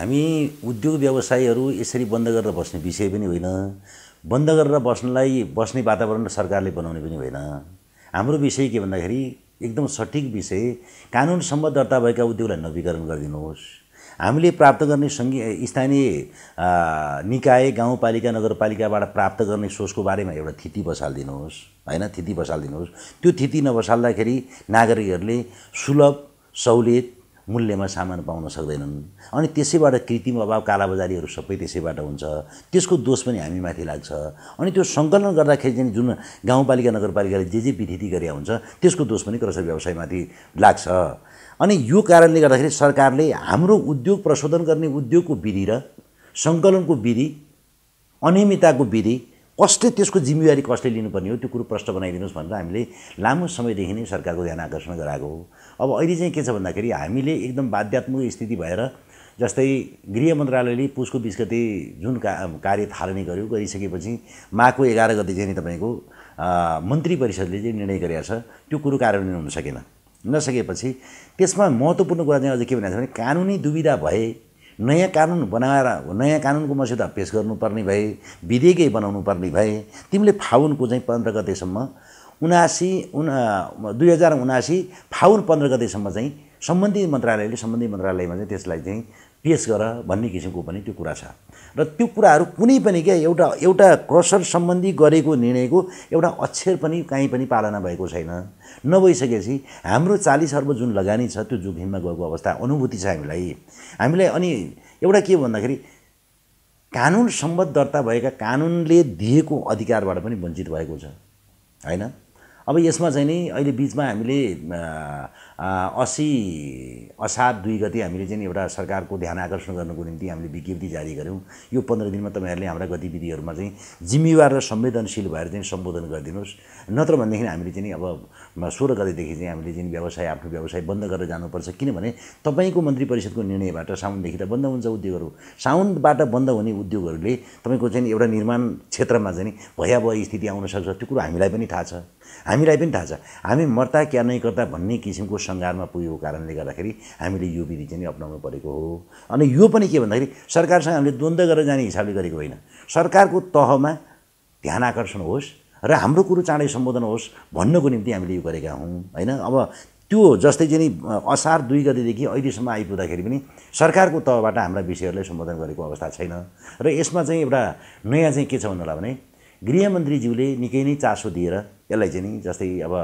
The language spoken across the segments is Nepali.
हामी उद्योग व्यवसायहरू यसरी बन्द गरेर बस्ने विषय पनि होइन बन्द गरेर बस्नलाई बस्ने वातावरण सरकारले बनाउने पनि होइन हाम्रो विषय के भन्दाखेरि एकदम सठिक विषय कानुनसम्म दर्ता भएका उद्योगलाई नवीकरण गरिदिनुहोस् हामीले प्राप्त गर्ने सङ्घीय स्थानीय निकाय गाउँपालिका नगरपालिकाबाट प्राप्त गर्ने सोचको बारेमा एउटा थिति बसालिदिनुहोस् होइन थिति बसालिदिनुहोस् त्यो थिति नबसाल्दाखेरि नागरिकहरूले सुलभ सहुलियत मूल्यमा सामान पाउन सक्दैनन् अनि त्यसैबाट कृत्रिम अभाव कालाबजारीहरू सबै त्यसैबाट हुन्छ त्यसको दोष पनि हामीमाथि लाग्छ अनि त्यो सङ्कलन गर्दाखेरि चाहिँ जुन गाउँपालिका नगरपालिकाले जे जे विधिति गरे हुन्छ त्यसको दोष पनि क्रसर व्यवसायमाथि लाग्छ अनि यो कारणले गर्दाखेरि सरकारले हाम्रो उद्योग प्रशोधन गर्ने उद्योगको विधि र सङ्कलनको विधि अनियमितताको विधि कसले त्यसको जिम्मेवारी कसले लिनुपर्ने हो त्यो कुरो प्रश्न बनाइदिनुहोस् भनेर हामीले लामो समयदेखि नै सरकारको ध्यान आकर्षण गराएको हो अब अहिले चाहिँ के छ भन्दाखेरि हामीले एकदम बाध्यात्मक स्थिति भएर जस्तै गृह मन्त्रालयले पुसको बिस गते जुन का कार्य थालनी गर्यो गरिसकेपछि माघको एघार गते चाहिँ तपाईँको मन्त्री परिषदले चाहिँ निर्णय गरेको छ त्यो कुरो कार्यान्वयन हुन सकेन नसकेपछि त्यसमा महत्त्वपूर्ण कुरा चाहिँ अझ के भनेको छ भने कानुनी दुविधा भए नयाँ कानुन बनाएर नयाँ कानुनको मस्यौदा पेस गर्नुपर्ने भए विधेयकै बनाउनु पर्ने भए तिमीले फागुनको चाहिँ पन्ध्र गतेसम्म उनासी उना दुई हजार उनासी फागुन पन्ध्र गतेसम्म चाहिँ सम्बन्धित मन्त्रालयले सम्बन्धित मन्त्रालयमा चाहिँ त्यसलाई चाहिँ पेस गर भन्ने किसिमको पनि त्यो कुरा छ र त्यो कुराहरू कुनै पनि क्या एउटा एउटा क्रसर सम्बन्धी गरेको निर्णयको एउटा अक्षर पनि काहीँ पनि पालना भएको छैन नभइसकेपछि हाम्रो चालिस अर्ब जुन लगानी छ त्यो जोखिममा गएको अवस्था अनुभूति छ हामीलाई हामीलाई अनि एउटा के भन्दाखेरि कानुन सम्बद्ध दर्ता भएका कानुनले दिएको अधिकारबाट पनि वञ्चित भएको छ होइन अब यसमा चाहिँ नि अहिले बिचमा हामीले असी असार दुई गति हामीले चाहिँ एउटा सरकारको ध्यान आकर्षण गर्नको निम्ति हामीले विज्ञप्ति जारी गऱ्यौँ यो पन्ध्र दिनमा तपाईँहरूले हाम्रा गतिविधिहरूमा चाहिँ जिम्मेवार र संवेदनशील भएर चाहिँ सम्बोधन गरिदिनुहोस् नत्र भनेदेखि हामीले चाहिँ अब सोह्र गतिदेखि चाहिँ हामीले चाहिँ व्यवसाय आफ्नो व्यवसाय बन्द गरेर जानुपर्छ किनभने तपाईँको मन्त्री परिषदको निर्णयबाट साउनदेखि त बन्द हुन्छ उद्योगहरू साउनबाट बन्द हुने उद्योगहरूले तपाईँको चाहिँ एउटा निर्माण क्षेत्रमा चाहिँ भयावह स्थिति आउन सक्छ त्यो कुरो हामीलाई पनि थाहा छ हामीलाई पनि थाहा छ हामी मर्ता क्या नै गर्दा भन्ने किसिमको सञ्जालमा पुगेको कारणले गर्दाखेरि हामीले यो विधि चाहिँ अप्नाउनु परेको हो अनि यो पनि के भन्दाखेरि सरकारसँग हामीले द्वन्द्व गरेर जाने हिसाबले गरेको होइन सरकारको तहमा ध्यान आकर्षण होस् र हाम्रो कुरो चाँडै सम्बोधन होस् भन्नको निम्ति हामीले यो गरेका हौँ होइन अब त्यो जस्तै चाहिँ नि असार दुई गतिदेखि अहिलेसम्म आइपुग्दाखेरि पनि सरकारको तहबाट हाम्रा विषयहरूलाई सम्बोधन गरेको अवस्था छैन र यसमा चाहिँ एउटा नयाँ चाहिँ के छ भन्नु होला भने गृहमन्त्रीज्यूले निकै नै चासो दिएर यसलाई चाहिँ नि जस्तै अब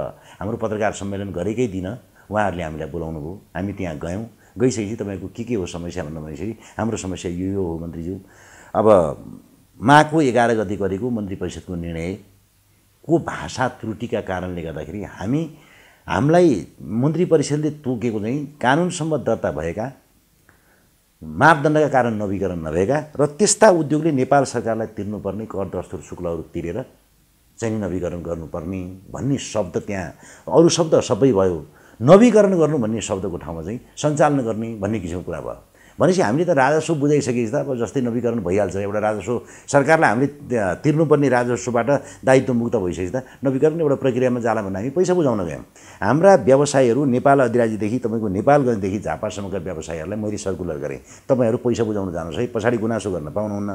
हाम्रो पत्रकार सम्मेलन गरेकै दिन उहाँहरूले हामीलाई बोलाउनु भयो हामी त्यहाँ गयौँ गइसकेपछि तपाईँको के के हो समस्या भन्नु भनेपछि हाम्रो समस्या यो यो हो मन्त्रीज्यू अब माघको एघार गति गरेको मन्त्री परिषदको निर्णय को भाषा त्रुटिका कारणले गर्दाखेरि हामी हामीलाई मन्त्री परिषदले तोकेको चाहिँ कानुनसम्म दर्ता भएका मापदण्डका कारण नवीकरण नभएका र त्यस्ता उद्योगले नेपाल सरकारलाई तिर्नुपर्ने कर दस्तुर शुक्लहरू तिरेर चाहिँ नवीकरण गर्नुपर्ने भन्ने शब्द त्यहाँ अरू शब्द सबै भयो नवीकरण गर्नु भन्ने शब्दको ठाउँमा चाहिँ सञ्चालन गर्ने भन्ने किसिमको कुरा भयो भनेपछि हामीले त राजस्व बुझाइसकेपछि त अब जस्तै नवीकरण भइहाल्छ एउटा राजस्व सरकारलाई हामीले तिर्नुपर्ने राजस्वबाट दायित्व मुक्त भइसकेपछि त नवीकरण एउटा प्रक्रियामा जाला भन्दा हामी पैसा बुझाउन गयौँ हाम्रा व्यवसायहरू नेपाल अधिराज्यदेखि तपाईँको नेपालगञ्जदेखि झापासम्मका व्यवसायीहरूलाई मैले सर्कुलर गरेँ तपाईँहरू पैसा बुझाउन जानुहोस् है पछाडि गुनासो गर्न पाउनुहुन्न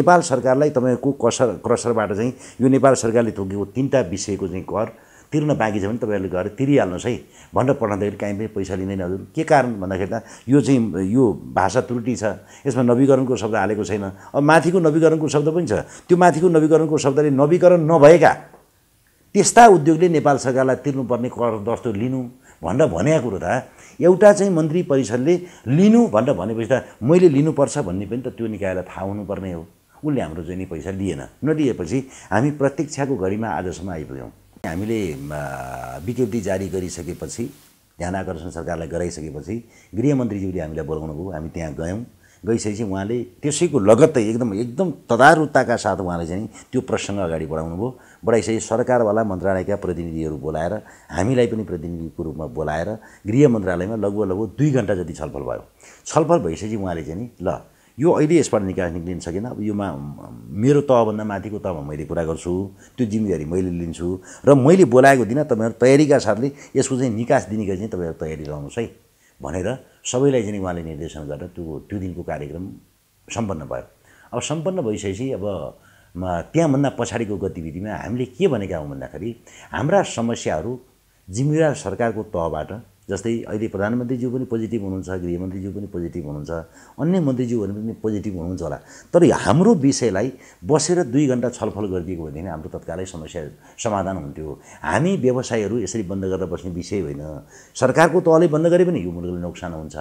नेपाल सरकारलाई तपाईँको कसर क्रसरबाट चाहिँ यो नेपाल सरकारले तोकेको तिनवटा विषयको चाहिँ कर तिर्न बाँकी छ भने तपाईँहरूले गएर तिरिहाल्नुहोस् है भनेर पठाउँदाखेरि काहीँ पनि पैसा लिँदैन हजुर के कारण भन्दाखेरि त यो चाहिँ यो भाषा त्रुटि छ यसमा नवीकरणको शब्द हालेको छैन अब माथिको नवीकरणको शब्द पनि छ त्यो माथिको नवीकरणको शब्दले नवीकरण नभएका त्यस्ता उद्योगले नेपाल सरकारलाई तिर्नुपर्ने कर दस्तो लिनु भनेर भनेको कुरो त एउटा चाहिँ मन्त्री परिषदले लिनु भनेर भनेपछि त मैले लिनुपर्छ भन्ने पनि त त्यो निकायलाई थाहा हुनुपर्ने हो उसले हाम्रो चाहिँ नि पैसा लिएन नलिएपछि हामी प्रतीक्षाको घडीमा आजसम्म आइपुग्यौँ हामीले विज्ञप्ति जारी गरिसकेपछि ध्यान आकर्षण सरकारलाई गराइसकेपछि गृहमन्त्रीज्यूले हामीलाई बोलाउनु भयो हामी त्यहाँ गयौँ गइसकेपछि उहाँले त्यसैको लगत्तै एकदम एकदम तदारुताका साथ उहाँले चाहिँ त्यो प्रसङ्ग अगाडि बढाउनु भयो बढाइसके सरकारवाला मन्त्रालयका प्रतिनिधिहरू बोलाएर हामीलाई पनि प्रतिनिधिको रूपमा बोलाएर गृह मन्त्रालयमा लगभग लगभग दुई घन्टा जति छलफल भयो छलफल भइसकेपछि उहाँले चाहिँ ल यो अहिले यसबाट निकास निक्लिन सकेन अब योमा मेरो तहभन्दा माथिको तहमा मैले कुरा गर्छु त्यो जिम्मेवारी मैले लिन्छु र मैले बोलाएको दिन तपाईँहरू तयारीका साथले यसको चाहिँ निकास दिने गरी चाहिँ तपाईँहरू तयारी रहनुहोस् है भनेर सबैलाई चाहिँ उहाँले निर्देशन गरेर त्यो त्यो दिनको कार्यक्रम सम्पन्न भयो अब सम्पन्न भइसकेपछि अब त्यहाँभन्दा पछाडिको गतिविधिमा हामीले के भनेका हौँ भन्दाखेरि हाम्रा समस्याहरू जिम्मेवार सरकारको तहबाट जस्तै अहिले प्रधानमन्त्रीज्यू पनि पोजिटिभ हुनुहुन्छ गृहमन्त्रीज्यू पनि पोजिटिभ हुनुहुन्छ अन्य मन्त्रीज्यूहरू पनि पोजिटिभ हुनुहुन्छ होला तर हाम्रो विषयलाई बसेर दुई घन्टा छलफल गरिदिएको भनेदेखि हाम्रो तत्कालै समस्या समाधान हुन्थ्यो हामी व्यवसायहरू यसरी बन्द गरेर बस्ने विषय होइन सरकारको तहले बन्द गरे पनि यो मुलुकलाई नोक्सान हुन्छ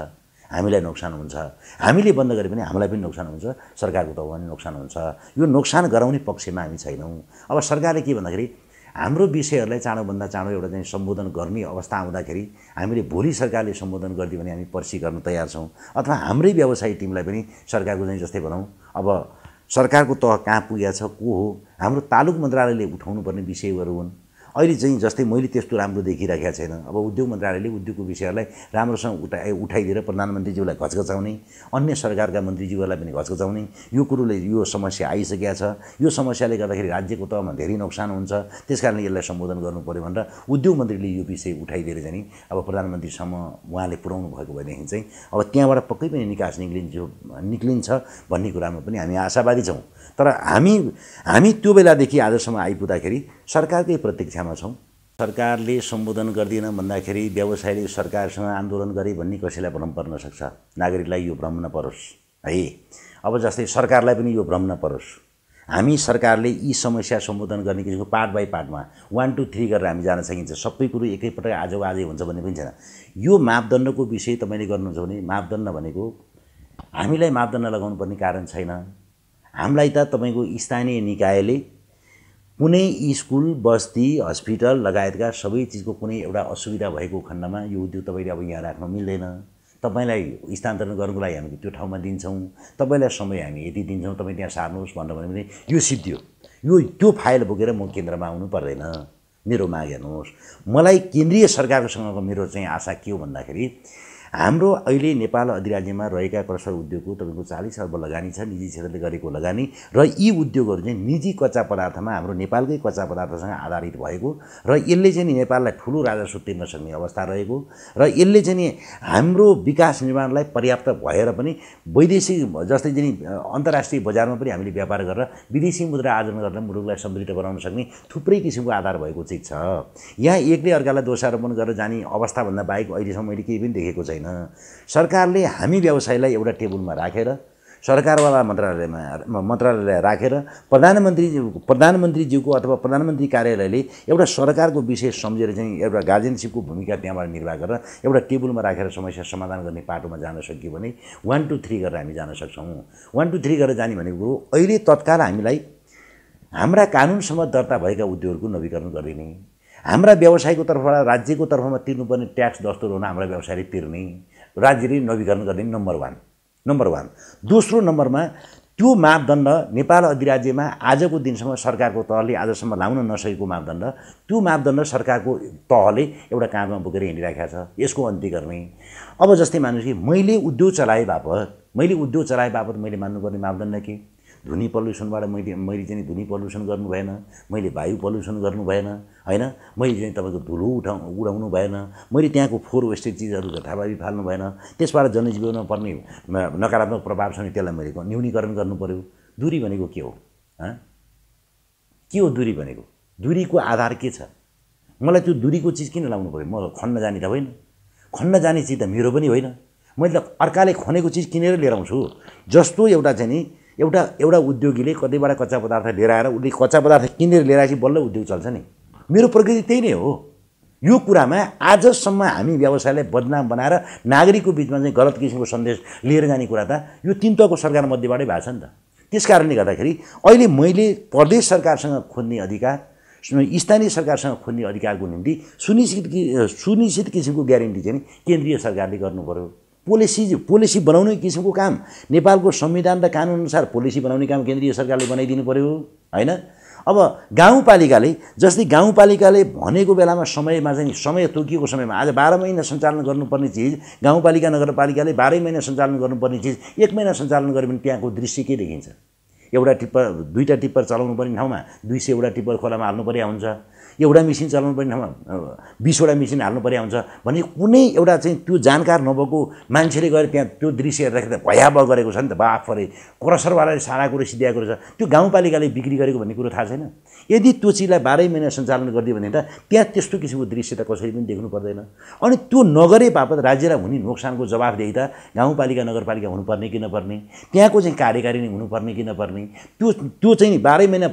हामीलाई नोक्सान हुन्छ हामीले बन्द गरे पनि हामीलाई पनि नोक्सान हुन्छ सरकारको तहमा पनि नोक्सान हुन्छ यो नोक्सान गराउने पक्षमा हामी छैनौँ अब सरकारले के भन्दाखेरि हाम्रो विषयहरूलाई चाँडोभन्दा चाँडो एउटा चाहिँ सम्बोधन गर्ने अवस्था आउँदाखेरि हामीले भोलि सरकारले सम्बोधन गरिदियो भने हामी पर्सी गर्न तयार छौँ अथवा हाम्रै व्यवसायी टिमलाई पनि सरकारको चाहिँ जस्तै भनौँ अब सरकारको तह कहाँ पुगेको छ को हो हाम्रो तालुक मन्त्रालयले उठाउनुपर्ने विषयहरू हुन् अहिले चाहिँ जस्तै मैले त्यस्तो राम्रो देखिराखेको छैन अब उद्योग मन्त्रालयले उद्योगको विषयहरूलाई राम्रोसँग उठा उठाइदिएर प्रधानमन्त्रीज्यूलाई घचघचाउने अन्य सरकारका मन्त्रीज्यूहरूलाई पनि घचघचाउने यो कुरोले यो समस्या आइसकेका छ यो समस्याले गर्दाखेरि राज्यको तहमा धेरै नोक्सान हुन्छ त्यस कारणले यसलाई सम्बोधन गर्नु पऱ्यो भनेर उद्योग मन्त्रीले यो विषय उठाइदिएर चाहिँ अब प्रधानमन्त्रीसम्म उहाँले पुर्याउनु भएको भएदेखि चाहिँ अब त्यहाँबाट पक्कै पनि निकास निक्लिन्छ निक्लिन्छ भन्ने कुरामा पनि हामी आशावादी छौँ तर हामी हामी त्यो बेलादेखि आजसम्म आइपुग्दाखेरि सरकारकै प्रतीक्षामा छौँ सरकारले सम्बोधन गर्दिन भन्दाखेरि व्यवसायले सरकारसँग आन्दोलन गरे भन्ने कसैलाई भ्रम पर्न सक्छ नागरिकलाई यो भ्रम नपरोस् है अब जस्तै सरकारलाई पनि यो भ्रम नपरोस् हामी सरकारले यी समस्या सम्बोधन गर्ने किसिमको पार्ट बाई पार्टमा वान टू थ्री गरेर हामी जान सकिन्छ सबै कुरो एकैपटक आज आज हुन्छ भन्ने पनि छैन यो मापदण्डको विषय तपाईँले गर्नुहुन्छ भने मापदण्ड भनेको हामीलाई मापदण्ड लगाउनुपर्ने कारण छैन हामीलाई त तपाईँको स्थानीय निकायले कुनै स्कुल बस्ती हस्पिटल लगायतका सबै चिजको कुनै एउटा असुविधा भएको खण्डमा यो उद्योग तपाईँले अब यहाँ राख्न मिल्दैन तपाईँलाई स्थानान्तरण गर्नुको लागि हामी त्यो ठाउँमा दिन्छौँ तपाईँलाई समय हामी यति दिन्छौँ तपाईँ त्यहाँ सार्नुहोस् भन्नु भने पनि यो सिद्धियो यो त्यो फाइल बोकेर म केन्द्रमा आउनु पर्दैन मेरो माग हेर्नुहोस् मलाई केन्द्रीय सरकारकोसँगको मेरो चाहिँ आशा के हो भन्दाखेरि हाम्रो अहिले नेपाल अधिराज्यमा रहेका क्रसर उद्योगको तपाईँको चालिस अर्ब लगानी छ निजी क्षेत्रले गरेको लगानी र यी उद्योगहरू चाहिँ निजी कच्चा पदार्थमा हाम्रो नेपालकै कच्चा पदार्थसँग आधारित भएको र यसले चाहिँ नेपाललाई ठुलो राजस्व तिर्न सक्ने अवस्था रहेको र यसले चाहिँ हाम्रो विकास निर्माणलाई पर्याप्त भएर पनि वैदेशिक जस्तै चाहिँ अन्तर्राष्ट्रिय बजारमा पनि हामीले व्यापार गरेर विदेशी मुद्रा आर्जन गरेर मुलुकलाई समृद्ध बनाउन सक्ने थुप्रै किसिमको आधार भएको चिज छ यहाँ एकले अर्कालाई दोषारोपण गरेर जाने अवस्थाभन्दा बाहेक अहिलेसम्म मैले केही पनि देखेको छैन छैन सरकारले हामी व्यवसायलाई एउटा टेबलमा राखेर सरकारवाला मन्त्रालयमा मन्त्रालयलाई राखेर प्रधानमन्त्री प्रधानमन्त्रीज्यूको अथवा प्रधानमन्त्री कार्यालयले एउटा सरकारको विषय सम्झेर चाहिँ एउटा गार्जेनसिपको भूमिका त्यहाँबाट निर्वाह गरेर एउटा टेबलमा राखेर समस्या समाधान गर्ने पाटोमा जान सक्यो भने वान टू थ्री गरेर हामी जान सक्छौँ वान टू थ्री गरेर जाने भनेको कुरो अहिले तत्काल हामीलाई हाम्रा कानुनसम्म दर्ता भएका उद्योगहरूको नवीकरण गरिने हाम्रा व्यवसायको तर्फबाट राज्यको तर्फमा तिर्नुपर्ने ट्याक्स दस्तुर हुन हाम्रा व्यवसायले तिर्ने राज्यले नवीकरण गर्ने नम्बर वान नम्बर वान दोस्रो नम्बरमा त्यो मापदण्ड नेपाल अधिराज्यमा आजको दिनसम्म सरकारको तहले आजसम्म लाउन नसकेको मापदण्ड त्यो मापदण्ड सरकारको तहले एउटा काँधमा बोकेर हिँडिराखेको छ यसको अन्त्य गर्ने अब जस्तै मान्नुहोस् कि मैले उद्योग चलाए बापत मैले उद्योग चलाए बापत मैले मान्नुपर्ने मापदण्ड के ध्वनि पल्युसनबाट मैले मैले चाहिँ ध्वनि पल्युसन गर्नु भएन मैले वायु पल्युसन गर्नु भएन होइन मैले चाहिँ तपाईँको धुलो उठाउ उडाउनु भएन मैले त्यहाँको फोहोर वेस्टेज चिजहरू जथाभावी फाल्नु भएन त्यसबाट जनजीवनमा पर्ने नकारात्मक प्रभावसँग त्यसलाई मैले न्यूनीकरण गर्नु पऱ्यो दुरी भनेको के हो के हो दुरी भनेको दुरीको आधार के छ मलाई त्यो दुरीको चिज किन लाउनु पऱ्यो म खन्न जाने त होइन खन्न जाने चिज त मेरो पनि होइन मैले त अर्काले खनेको चिज किनेर लिएर आउँछु जस्तो एउटा चाहिँ नि एउटा एउटा उद्योगीले कतैबाट कच्चा पदार्थ लिएर आएर उसले कच्चा पदार्थ किनेर लिएर आएपछि बल्ल उद्योग चल्छ नि मेरो प्रकृति त्यही नै हो यो कुरामा आजसम्म हामी व्यवसायलाई बदनाम बनाएर नागरिकको बिचमा चाहिँ गलत किसिमको सन्देश लिएर जाने कुरा त यो तिन तहको सरकारमध्येबाटै भएको छ नि त त्यस कारणले गर्दाखेरि अहिले मैले प्रदेश सरकारसँग खोज्ने अधिकार स्थानीय सरकारसँग खोज्ने अधिकारको निम्ति सुनिश्चित कि सुनिश्चित किसिमको ग्यारेन्टी चाहिँ केन्द्रीय सरकारले गर्नु पोलिसी पोलिसी बनाउने किसिमको काम नेपालको संविधान र कानुनअनुसार पोलिसी बनाउने काम केन्द्रीय सरकारले बनाइदिनु पऱ्यो होइन अब गाउँपालिकाले जस्तै गाउँपालिकाले भनेको बेलामा समयमा चाहिँ समय तोकिएको समयमा आज बाह्र महिना सञ्चालन गर्नुपर्ने चिज गाउँपालिका नगरपालिकाले बाह्रै महिना सञ्चालन गर्नुपर्ने चिज एक महिना सञ्चालन गऱ्यो भने त्यहाँको दृश्य के देखिन्छ एउटा टिप्पर दुईवटा टिप्पर चलाउनु पर्ने ठाउँमा दुई सयवटा टिप्पर खोलामा हाल्नु पर्या हुन्छ एउटा मेसिन चलाउनु पर्ने ठाउँमा बिसवटा मेसिन हाल्नु पर्या हुन्छ भने कुनै एउटा चाहिँ त्यो जानकार नभएको मान्छेले गएर त्यहाँ त्यो दृश्य राख्दा भयावह गरेको छ नि त बाफरे क्रसरवालाले सारा कुरो सिद्ध्याएको रहेछ त्यो गाउँपालिकाले बिक्री गरेको भन्ने कुरो थाहा छैन यदि त्यो चिजलाई बाह्रै महिना सञ्चालन गरिदियो भने त त्यहाँ त्यस्तो किसिमको दृश्य त कसैले पनि देख्नु पर्दैन अनि त्यो नगरे बापत राज्यलाई हुने नोक्सानको दिए त गाउँपालिका नगरपालिका हुनुपर्ने कि नपर्ने त्यहाँको चाहिँ कार्यकारी नै हुनुपर्ने कि नपर्ने त्यो त्यो चाहिँ बाह्रै महिना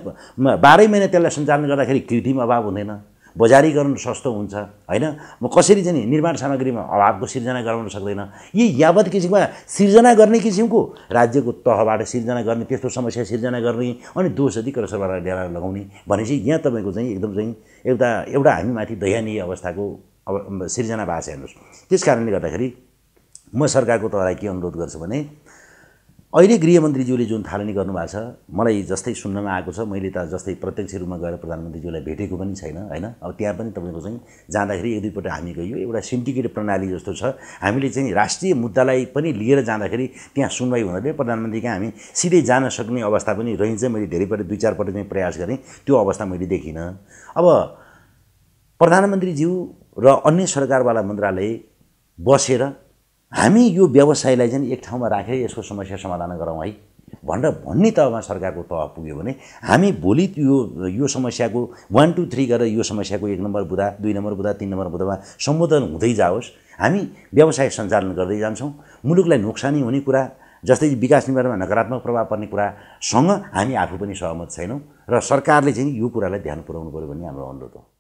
बाह्रै महिना त्यसलाई सञ्चालन गर्दाखेरि कृतिम अभाव हुँदैन बजारीकरण सस्तो हुन्छ होइन म कसरी चाहिँ निर्माण सामग्रीमा अभावको सिर्जना गराउन सक्दैन यी यावत किसिममा सिर्जना गर्ने किसिमको राज्यको तहबाट सिर्जना गर्ने त्यस्तो समस्या सिर्जना गर्ने अनि दोष यदि करसरबाट ल्याएर लगाउने भनेपछि यहाँ तपाईँको चाहिँ एकदम चाहिँ एउटा एउटा हामीमाथि दयनीय अवस्थाको अब सिर्जना भएको छ हेर्नुहोस् त्यस कारणले गर्दाखेरि म सरकारको तहलाई के अनुरोध गर्छु भने अहिले गृहमन्त्रीज्यूले जुन थालनी गर्नुभएको छ मलाई जस्तै सुन्नमा आएको छ मैले त जस्तै प्रत्यक्ष रूपमा गएर प्रधानमन्त्रीज्यूलाई भेटेको पनि छैन होइन अब त्यहाँ पनि तपाईँको चाहिँ जाँदाखेरि एक दुईपल्ट हामी गयो एउटा सिन्डिकेट प्रणाली जस्तो छ हामीले चाहिँ राष्ट्रिय मुद्दालाई पनि लिएर जाँदाखेरि त्यहाँ सुनवाई हुनाले प्रधानमन्त्री कहाँ हामी सिधै जान सक्ने अवस्था पनि रहन्छ मैले धेरैपल्ट दुई चारपल्ट चाहिँ प्रयास गरेँ त्यो अवस्था मैले देखिनँ अब प्रधानमन्त्रीज्यू र अन्य सरकारवाला मन्त्रालय बसेर हामी यो व्यवसायलाई चाहिँ एक ठाउँमा राखेर यसको समस्या समाधान गरौँ है भनेर भन्ने तहमा सरकारको तह पुग्यो भने हामी भोलि यो यो समस्याको वान टू थ्री गरेर यो समस्याको एक नम्बर बुधा दुई नम्बर बुधा तिन नम्बर बुधामा सम्बोधन हुँदै जाओस् हामी व्यवसाय सञ्चालन गर्दै जान्छौँ मुलुकलाई नोक्सानी हुने कुरा जस्तै विकास निर्माणमा नकारात्मक प्रभाव पर्ने कुरासँग हामी आफू पनि सहमत छैनौँ र सरकारले चाहिँ यो कुरालाई ध्यान पुऱ्याउनु पऱ्यो भन्ने हाम्रो अनुरोध हो